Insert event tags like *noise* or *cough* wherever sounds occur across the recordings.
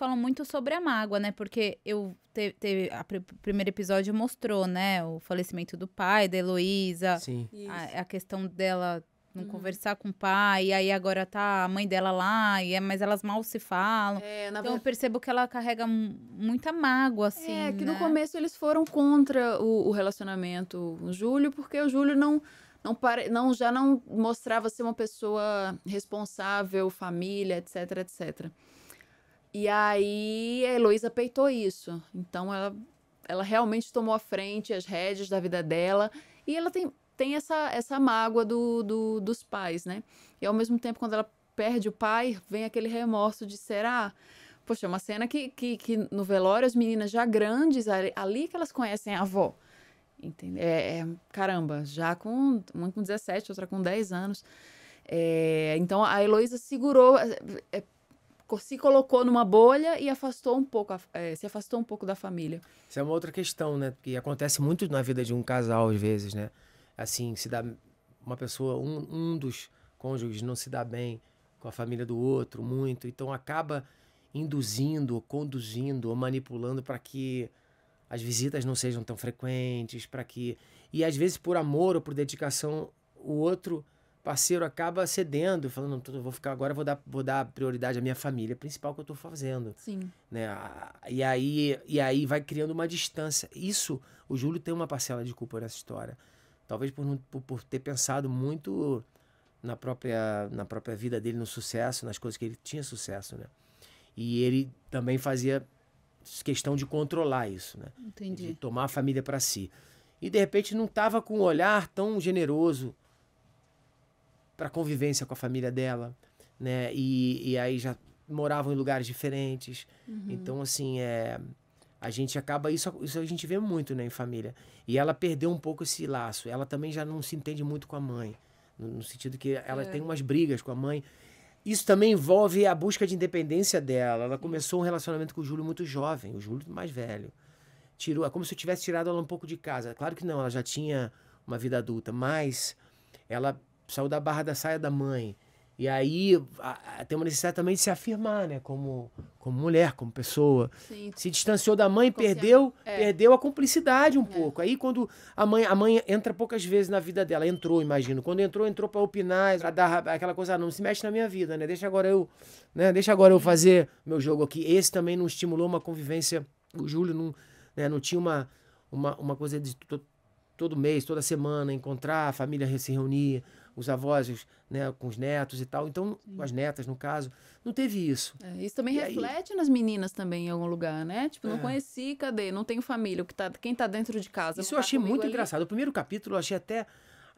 falam muito sobre a mágoa, né? Porque eu teve, te, pr primeiro episódio mostrou, né, o falecimento do pai, da Heloísa, a, a, questão dela não uhum. conversar com o pai, e aí agora tá a mãe dela lá, e é, mas elas mal se falam. É, então verdade... eu percebo que ela carrega muita mágoa, assim. É, que né? no começo eles foram contra o, o relacionamento o Júlio, porque o Júlio não não, pare... não já não mostrava ser uma pessoa responsável, família, etc, etc. E aí a Heloísa peitou isso. Então ela, ela realmente tomou a frente, as rédeas da vida dela. E ela tem, tem essa, essa mágoa do, do, dos pais, né? E ao mesmo tempo, quando ela perde o pai, vem aquele remorso de será. Ah, poxa, é uma cena que, que, que no velório as meninas já grandes, ali, ali que elas conhecem a avó. Entende? É, é, caramba, já com uma com 17, outra com 10 anos. É, então a Heloísa segurou. É, é se colocou numa bolha e afastou um pouco, é, se afastou um pouco da família. Isso é uma outra questão, né? Que acontece muito na vida de um casal, às vezes, né? Assim, se dá uma pessoa, um, um dos cônjuges não se dá bem com a família do outro, muito, então acaba induzindo, ou conduzindo, ou manipulando para que as visitas não sejam tão frequentes, para que. E às vezes, por amor ou por dedicação, o outro parceiro acaba cedendo, falando, vou ficar agora, vou dar, vou dar prioridade à minha família principal que eu estou fazendo. Sim. Né? E aí, e aí vai criando uma distância. Isso, o Júlio tem uma parcela de culpa nessa história. Talvez por, por, por ter pensado muito na própria, na própria vida dele, no sucesso, nas coisas que ele tinha sucesso, né? E ele também fazia questão de controlar isso, né? Entendi. De tomar a família para si. E de repente não estava com um olhar tão generoso para convivência com a família dela, né? E, e aí já moravam em lugares diferentes. Uhum. Então, assim, é, a gente acaba. Isso, isso a gente vê muito né, em família. E ela perdeu um pouco esse laço. Ela também já não se entende muito com a mãe. No, no sentido que ela é. tem umas brigas com a mãe. Isso também envolve a busca de independência dela. Ela começou um relacionamento com o Júlio muito jovem, o Júlio mais velho. Tirou, é como se eu tivesse tirado ela um pouco de casa. Claro que não, ela já tinha uma vida adulta, mas ela saiu da barra da saia da mãe. E aí a, a, tem uma necessidade também de se afirmar, né? Como, como mulher, como pessoa. Sim. Se distanciou da mãe, perdeu é. perdeu a cumplicidade um é. pouco. Aí quando a mãe a mãe entra poucas vezes na vida dela, entrou, imagino. Quando entrou, entrou para opinar, para dar aquela coisa, ah, não se mexe na minha vida, né? Deixa agora eu, né? Deixa agora eu fazer meu jogo aqui. Esse também não estimulou uma convivência. O Júlio não, né? não tinha uma uma, uma coisa de todo mês, toda semana, encontrar, a família se reunir, os avós né, com os netos e tal. Então, com as netas, no caso, não teve isso. É, isso também e reflete aí... nas meninas também em algum lugar, né? Tipo, não é. conheci, cadê? Não tenho família. Que tá, quem tá dentro de casa. Isso eu tá achei muito ali? engraçado. O primeiro capítulo eu achei até.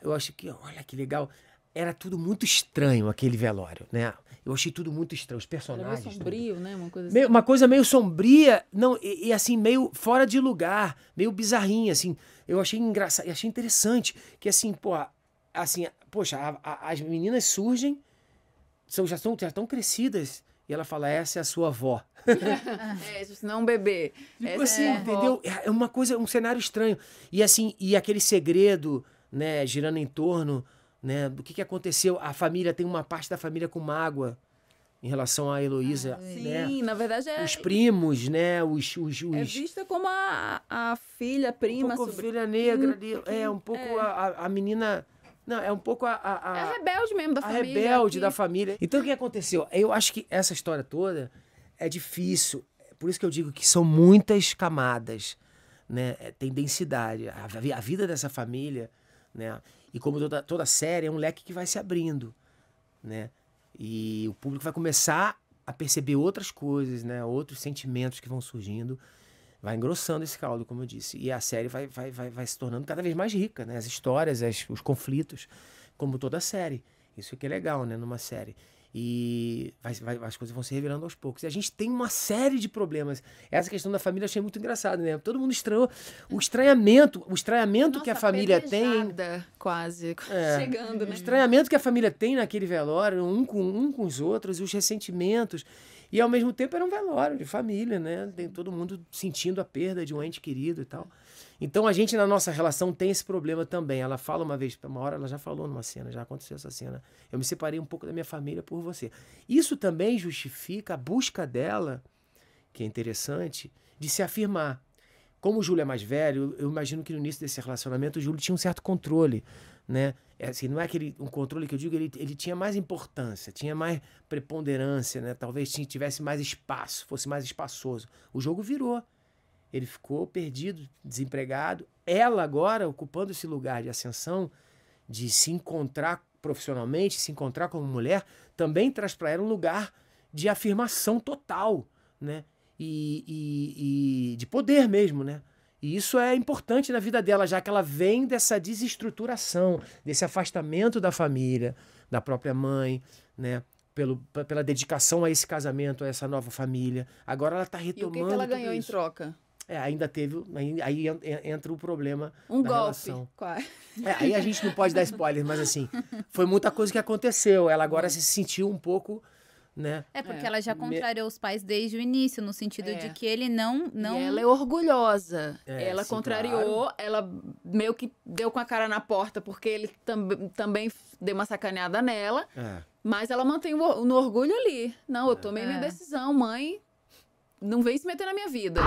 Eu achei que, olha que legal era tudo muito estranho aquele velório, né? Eu achei tudo muito estranho, os personagens. Era meio sombrio, tudo. né? Uma coisa, assim. meio, uma coisa meio sombria, não, e, e, assim, meio fora de lugar, meio bizarrinha, assim. Eu achei engraçado, achei interessante que, assim, pô, assim, poxa, a, a, as meninas surgem, são, já estão tão crescidas, e ela fala, essa é a sua avó. *laughs* é, não é um bebê. Tipo assim, é entendeu? É uma coisa, um cenário estranho. E assim, e aquele segredo, né, girando em torno né? Do que, que aconteceu? A família tem uma parte da família com mágoa em relação a Heloísa. Ah, né? Sim, na verdade é. Os primos, né? Os, os, é os... É vista como a, a filha, prima. Um pouco sobre... filha negra uhum. ali. É, um é. pouco é. A, a menina. Não, é um pouco a. a, a é a rebelde mesmo da a família. A rebelde aqui. da família. Então o que aconteceu? Eu acho que essa história toda é difícil. Por isso que eu digo que são muitas camadas, né? É, tem densidade. A, a vida dessa família né? E como toda, toda série, é um leque que vai se abrindo, né? E o público vai começar a perceber outras coisas, né? Outros sentimentos que vão surgindo. Vai engrossando esse caldo, como eu disse. E a série vai, vai, vai, vai se tornando cada vez mais rica, né? As histórias, as, os conflitos, como toda série. Isso que é legal, né? Numa série. E vai, vai, as coisas vão se revelando aos poucos. E a gente tem uma série de problemas. Essa questão da família eu achei muito engraçado, né? Todo mundo estranhou. O estranhamento, o estranhamento Nossa, que a família tem. Quase, *laughs* é, chegando, né? O estranhamento que a família tem naquele velório, um com um com os outros, e os ressentimentos. E ao mesmo tempo era um velório de família, né? Tem todo mundo sentindo a perda de um ente querido e tal. Então a gente na nossa relação tem esse problema também. Ela fala uma vez, uma hora ela já falou numa cena, já aconteceu essa cena. Eu me separei um pouco da minha família por você. Isso também justifica a busca dela, que é interessante, de se afirmar. Como o Júlio é mais velho, eu imagino que no início desse relacionamento o Júlio tinha um certo controle, né? É assim, não é aquele um controle que eu digo, ele, ele tinha mais importância, tinha mais preponderância, né? Talvez tivesse mais espaço, fosse mais espaçoso. O jogo virou. Ele ficou perdido, desempregado. Ela agora ocupando esse lugar de ascensão, de se encontrar profissionalmente, se encontrar como mulher, também traz para ela um lugar de afirmação total, né? e, e, e de poder mesmo, né? E isso é importante na vida dela, já que ela vem dessa desestruturação, desse afastamento da família, da própria mãe, né? Pelo, pela dedicação a esse casamento, a essa nova família. Agora ela está retomando. E o que, que ela ganhou isso. em troca? É, ainda teve. Aí, entra o problema um da golpe. relação. É, aí a gente não pode dar spoiler, mas assim, foi muita coisa que aconteceu. Ela agora hum. se sentiu um pouco né? É porque é. ela já contrariou os pais desde o início, no sentido é. de que ele não não. E ela é orgulhosa. É, ela sim, contrariou, claro. ela meio que deu com a cara na porta porque ele tam também deu uma sacaneada nela. É. Mas ela mantém o, no orgulho ali. Não, eu é. tomei minha é. decisão, mãe. Não vem se meter na minha vida.